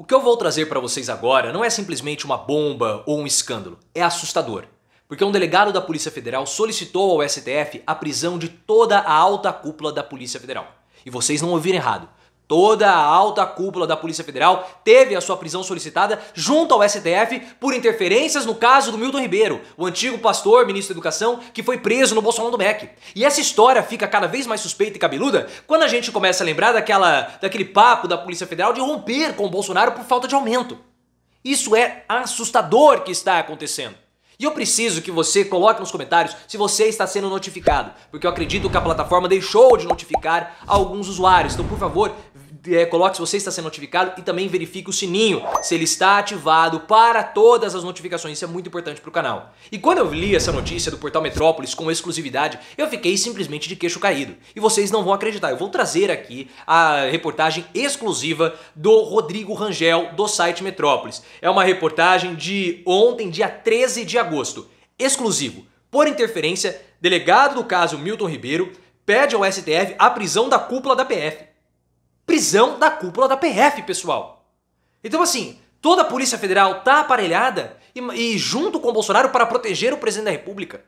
O que eu vou trazer para vocês agora não é simplesmente uma bomba ou um escândalo, é assustador. Porque um delegado da Polícia Federal solicitou ao STF a prisão de toda a alta cúpula da Polícia Federal. E vocês não ouviram errado. Toda a alta cúpula da Polícia Federal teve a sua prisão solicitada junto ao STF por interferências no caso do Milton Ribeiro, o antigo pastor, ministro da Educação, que foi preso no Bolsonaro do MEC. E essa história fica cada vez mais suspeita e cabeluda quando a gente começa a lembrar daquela, daquele papo da Polícia Federal de romper com o Bolsonaro por falta de aumento. Isso é assustador que está acontecendo. E eu preciso que você coloque nos comentários se você está sendo notificado, porque eu acredito que a plataforma deixou de notificar alguns usuários. Então, por favor, é, coloque se você está sendo notificado e também verifique o sininho, se ele está ativado para todas as notificações. Isso é muito importante para o canal. E quando eu li essa notícia do Portal Metrópolis com exclusividade, eu fiquei simplesmente de queixo caído. E vocês não vão acreditar, eu vou trazer aqui a reportagem exclusiva do Rodrigo Rangel, do site Metrópolis. É uma reportagem de ontem, dia 13 de agosto. Exclusivo. Por interferência, delegado do caso Milton Ribeiro pede ao STF a prisão da cúpula da PF prisão da cúpula da PF, pessoal. Então, assim, toda a Polícia Federal está aparelhada e, e, junto com o Bolsonaro para proteger o presidente da República.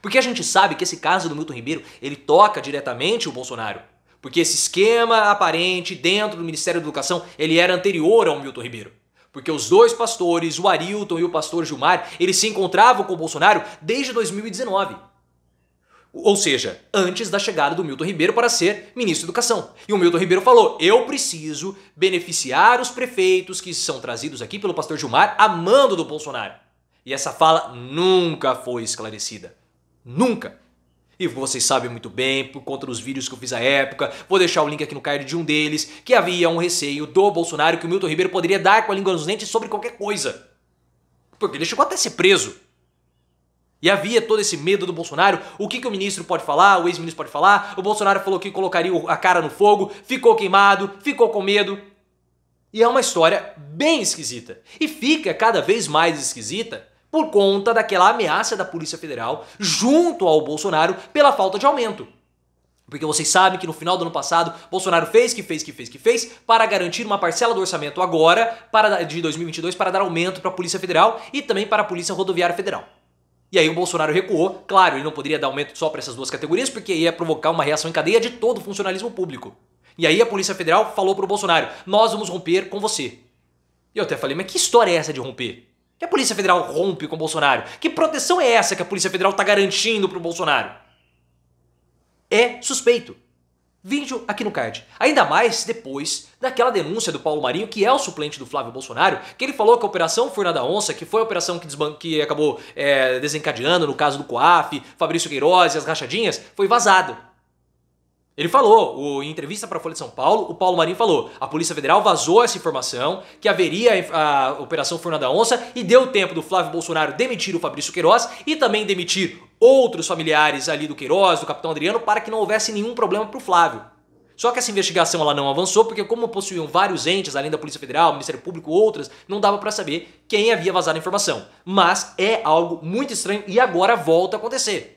Porque a gente sabe que esse caso do Milton Ribeiro, ele toca diretamente o Bolsonaro. Porque esse esquema aparente dentro do Ministério da Educação, ele era anterior ao Milton Ribeiro. Porque os dois pastores, o Arilton e o pastor Gilmar, eles se encontravam com o Bolsonaro desde 2019. Ou seja, antes da chegada do Milton Ribeiro para ser ministro da Educação. E o Milton Ribeiro falou: eu preciso beneficiar os prefeitos que são trazidos aqui pelo pastor Gilmar a mando do Bolsonaro. E essa fala nunca foi esclarecida. Nunca. E vocês sabem muito bem, por conta dos vídeos que eu fiz à época, vou deixar o link aqui no card de um deles, que havia um receio do Bolsonaro que o Milton Ribeiro poderia dar com a língua nos dentes sobre qualquer coisa. Porque ele chegou até a ser preso e havia todo esse medo do Bolsonaro. O que, que o ministro pode falar, o ex-ministro pode falar. O Bolsonaro falou que colocaria a cara no fogo, ficou queimado, ficou com medo. E é uma história bem esquisita. E fica cada vez mais esquisita por conta daquela ameaça da Polícia Federal junto ao Bolsonaro pela falta de aumento. Porque vocês sabem que no final do ano passado, Bolsonaro fez, que fez, que fez, que fez, para garantir uma parcela do orçamento agora para, de 2022 para dar aumento para a Polícia Federal e também para a Polícia Rodoviária Federal. E aí o Bolsonaro recuou, claro, ele não poderia dar aumento só para essas duas categorias, porque ia provocar uma reação em cadeia de todo o funcionalismo público. E aí a Polícia Federal falou para o Bolsonaro: nós vamos romper com você. E eu até falei, mas que história é essa de romper? Que a Polícia Federal rompe com o Bolsonaro? Que proteção é essa que a Polícia Federal está garantindo para o Bolsonaro? É suspeito. Vídeo aqui no card. Ainda mais depois daquela denúncia do Paulo Marinho, que é o suplente do Flávio Bolsonaro, que ele falou que a Operação Furna da Onça, que foi a operação que, desban que acabou é, desencadeando no caso do COAF, Fabrício Queiroz e as rachadinhas, foi vazado. Ele falou, o, em entrevista para a Folha de São Paulo, o Paulo Marinho falou: a Polícia Federal vazou essa informação, que haveria a, a Operação Furna da Onça, e deu tempo do Flávio Bolsonaro demitir o Fabrício Queiroz e também demitir outros familiares ali do Queiroz, do Capitão Adriano, para que não houvesse nenhum problema para o Flávio. Só que essa investigação ela não avançou porque como possuíam vários entes, além da Polícia Federal, Ministério Público, outras, não dava para saber quem havia vazado a informação. Mas é algo muito estranho e agora volta a acontecer.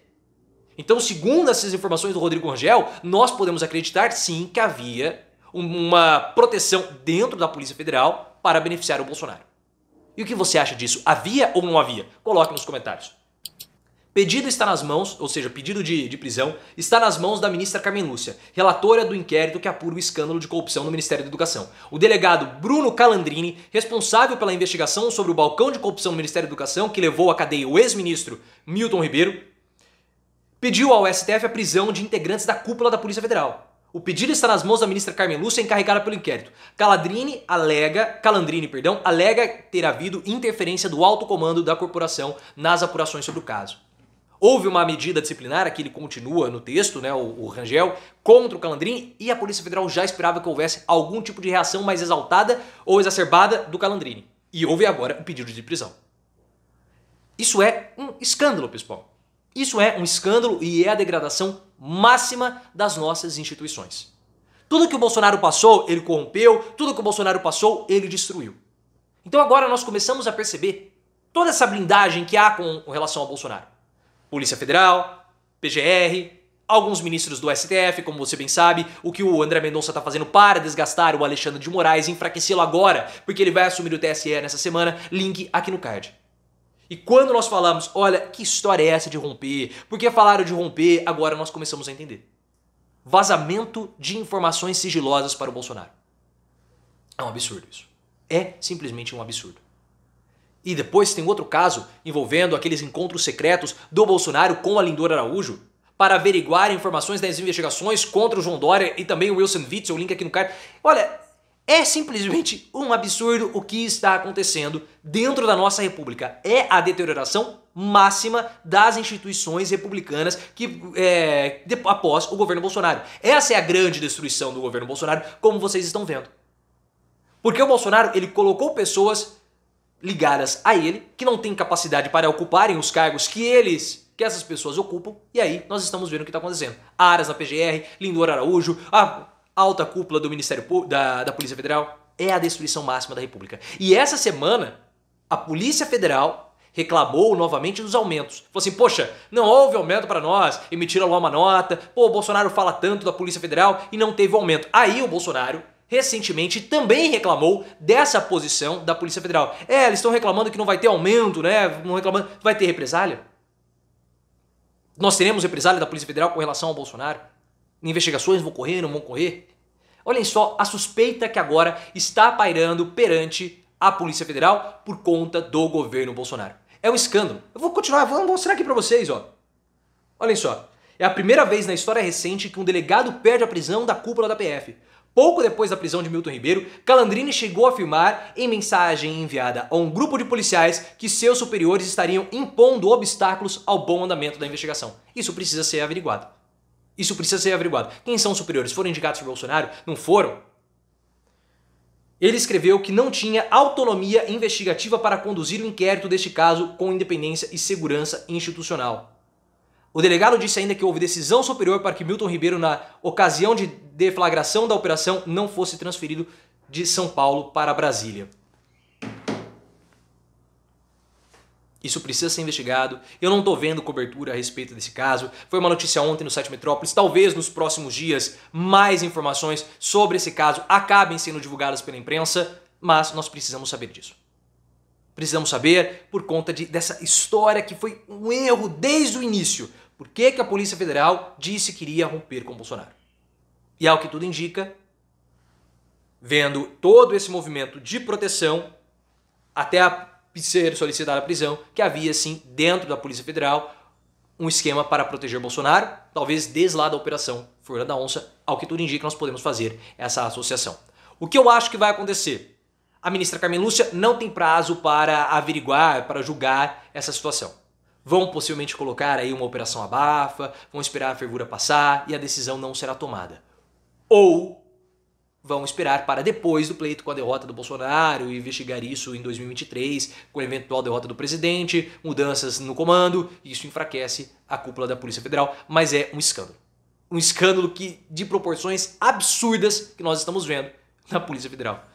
Então, segundo essas informações do Rodrigo Rangel, nós podemos acreditar sim que havia uma proteção dentro da Polícia Federal para beneficiar o Bolsonaro. E o que você acha disso? Havia ou não havia? Coloque nos comentários. Pedido está nas mãos, ou seja, pedido de, de, prisão, está nas mãos da ministra Carmen Lúcia, relatora do inquérito que apura o escândalo de corrupção no Ministério da Educação. O delegado Bruno Calandrini, responsável pela investigação sobre o balcão de corrupção no Ministério da Educação, que levou à cadeia o ex-ministro Milton Ribeiro, pediu ao STF a prisão de integrantes da cúpula da Polícia Federal. O pedido está nas mãos da ministra Carmen Lúcia, encarregada pelo inquérito. Calandrini alega, Calandrini, perdão, alega ter havido interferência do alto comando da corporação nas apurações sobre o caso. Houve uma medida disciplinar, aqui ele continua no texto, né, o, o, Rangel, contra o Calandrin e a Polícia Federal já esperava que houvesse algum tipo de reação mais exaltada ou exacerbada do Calandrini. E houve agora o pedido de prisão. Isso é um escândalo, pessoal. Isso é um escândalo e é a degradação máxima das nossas instituições. Tudo que o Bolsonaro passou, ele corrompeu, tudo que o Bolsonaro passou, ele destruiu. Então agora nós começamos a perceber toda essa blindagem que há com relação ao Bolsonaro. Polícia Federal, PGR, alguns ministros do STF, como você bem sabe, o que o André Mendonça está fazendo para desgastar o Alexandre de Moraes e enfraquecê-lo agora, porque ele vai assumir o TSE nessa semana, link aqui no card. E quando nós falamos, olha, que história é essa de romper? Por que falaram de romper? Agora nós começamos a entender. Vazamento de informações sigilosas para o Bolsonaro. É um absurdo isso. É simplesmente um absurdo. E depois tem outro caso envolvendo aqueles encontros secretos do Bolsonaro com a Lindor Araújo para averiguar informações das investigações contra o João Dória e também o Wilson Witzel, o link aqui no card. Olha, é simplesmente um absurdo o que está acontecendo dentro da nossa república. É a deterioração máxima das instituições republicanas que é, após o governo Bolsonaro. Essa é a grande destruição do governo Bolsonaro, como vocês estão vendo. Porque o Bolsonaro ele colocou pessoas ligadas a ele, que não têm capacidade para ocuparem os cargos que eles que essas pessoas ocupam, e aí nós estamos vendo o que está acontecendo. Aras na PGR, Lindor Araújo, a alta cúpula do Ministério da, da Polícia Federal, é a destruição máxima da República. E essa semana, a Polícia Federal reclamou novamente dos aumentos. Falou assim, poxa, não houve aumento para nós, emitiram lá uma nota, pô, o Bolsonaro fala tanto da Polícia Federal e não teve aumento. Aí o Bolsonaro recentemente também reclamou dessa posição da Polícia Federal. É, eles estão reclamando que não vai ter aumento, né? Não reclamando, vai ter represália? Nós teremos represália da Polícia Federal com relação ao Bolsonaro? Investigações vão correr, não vão correr? Olhem só a suspeita que agora está pairando perante a Polícia Federal por conta do governo Bolsonaro. É um escândalo. Eu vou continuar, vou mostrar aqui para vocês, ó. Olhem só. É a primeira vez na história recente que um delegado perde a prisão da cúpula da PF. Pouco depois da prisão de Milton Ribeiro, Calandrini chegou a afirmar, em mensagem enviada a um grupo de policiais, que seus superiores estariam impondo obstáculos ao bom andamento da investigação. Isso precisa ser averiguado. Isso precisa ser averiguado. Quem são os superiores? Foram indicados por Bolsonaro? Não foram? Ele escreveu que não tinha autonomia investigativa para conduzir o inquérito deste caso com independência e segurança institucional. O delegado disse ainda que houve decisão superior para que Milton Ribeiro, na ocasião de deflagração da operação não fosse transferido de São Paulo para Brasília. Isso precisa ser investigado. Eu não estou vendo cobertura a respeito desse caso. Foi uma notícia ontem no site Metrópolis. Talvez nos próximos dias mais informações sobre esse caso acabem sendo divulgadas pela imprensa, mas nós precisamos saber disso. Precisamos saber por conta de, dessa história que foi um erro desde o início. Por que, que a Polícia Federal disse que iria romper com Bolsonaro? E ao que tudo indica, vendo todo esse movimento de proteção, até a ser solicitada a prisão, que havia sim dentro da Polícia Federal um esquema para proteger Bolsonaro, talvez desde lá da Operação Folha da Onça, ao que tudo indica nós podemos fazer essa associação. O que eu acho que vai acontecer? A ministra Carmen Lúcia não tem prazo para averiguar, para julgar essa situação. Vão possivelmente colocar aí uma operação abafa, vão esperar a fervura passar e a decisão não será tomada ou vão esperar para depois do pleito com a derrota do Bolsonaro e investigar isso em 2023, com a eventual derrota do presidente, mudanças no comando, isso enfraquece a cúpula da Polícia Federal, mas é um escândalo. Um escândalo que de proporções absurdas que nós estamos vendo na Polícia Federal.